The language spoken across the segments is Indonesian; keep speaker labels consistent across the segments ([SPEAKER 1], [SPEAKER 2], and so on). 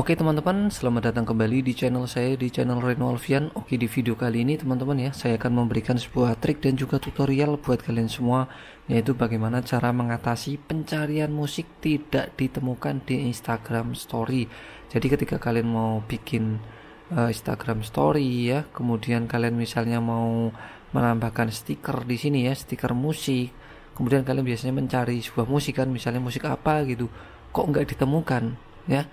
[SPEAKER 1] Oke teman-teman, selamat datang kembali di channel saya di channel Reno Alfian. Oke di video kali ini teman-teman ya, saya akan memberikan sebuah trik dan juga tutorial buat kalian semua yaitu bagaimana cara mengatasi pencarian musik tidak ditemukan di Instagram Story. Jadi ketika kalian mau bikin uh, Instagram Story ya, kemudian kalian misalnya mau menambahkan stiker di sini ya, stiker musik. Kemudian kalian biasanya mencari sebuah musik kan, misalnya musik apa gitu, kok nggak ditemukan ya?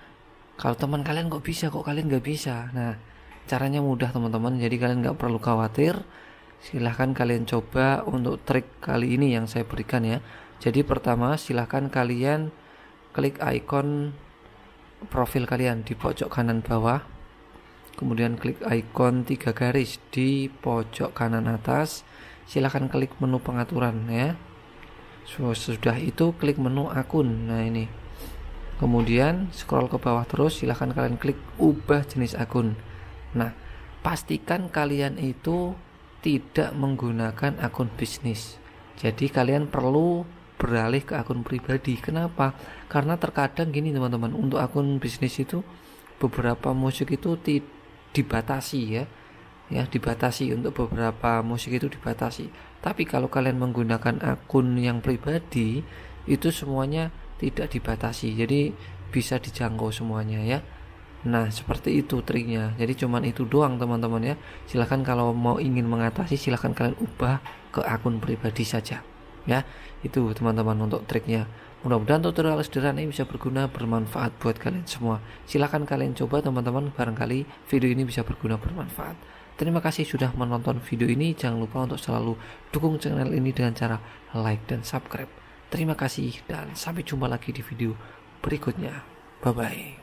[SPEAKER 1] kalau teman kalian kok bisa kok kalian nggak bisa nah caranya mudah teman-teman jadi kalian nggak perlu khawatir silahkan kalian coba untuk trik kali ini yang saya berikan ya jadi pertama silahkan kalian klik icon profil kalian di pojok kanan bawah kemudian klik icon tiga garis di pojok kanan atas silahkan klik menu pengaturan ya Sudah itu klik menu akun nah ini kemudian scroll ke bawah terus silahkan kalian klik ubah jenis akun nah pastikan kalian itu tidak menggunakan akun bisnis jadi kalian perlu beralih ke akun pribadi kenapa karena terkadang gini teman-teman untuk akun bisnis itu beberapa musik itu dibatasi ya ya dibatasi untuk beberapa musik itu dibatasi tapi kalau kalian menggunakan akun yang pribadi itu semuanya tidak dibatasi jadi bisa dijangkau semuanya ya nah seperti itu triknya jadi cuman itu doang teman-teman ya silahkan kalau mau ingin mengatasi silahkan kalian ubah ke akun pribadi saja ya itu teman-teman untuk triknya mudah-mudahan tutorial sederhana ini bisa berguna bermanfaat buat kalian semua silahkan kalian coba teman-teman barangkali video ini bisa berguna bermanfaat Terima kasih sudah menonton video ini. Jangan lupa untuk selalu dukung channel ini dengan cara like dan subscribe. Terima kasih dan sampai jumpa lagi di video berikutnya. Bye-bye.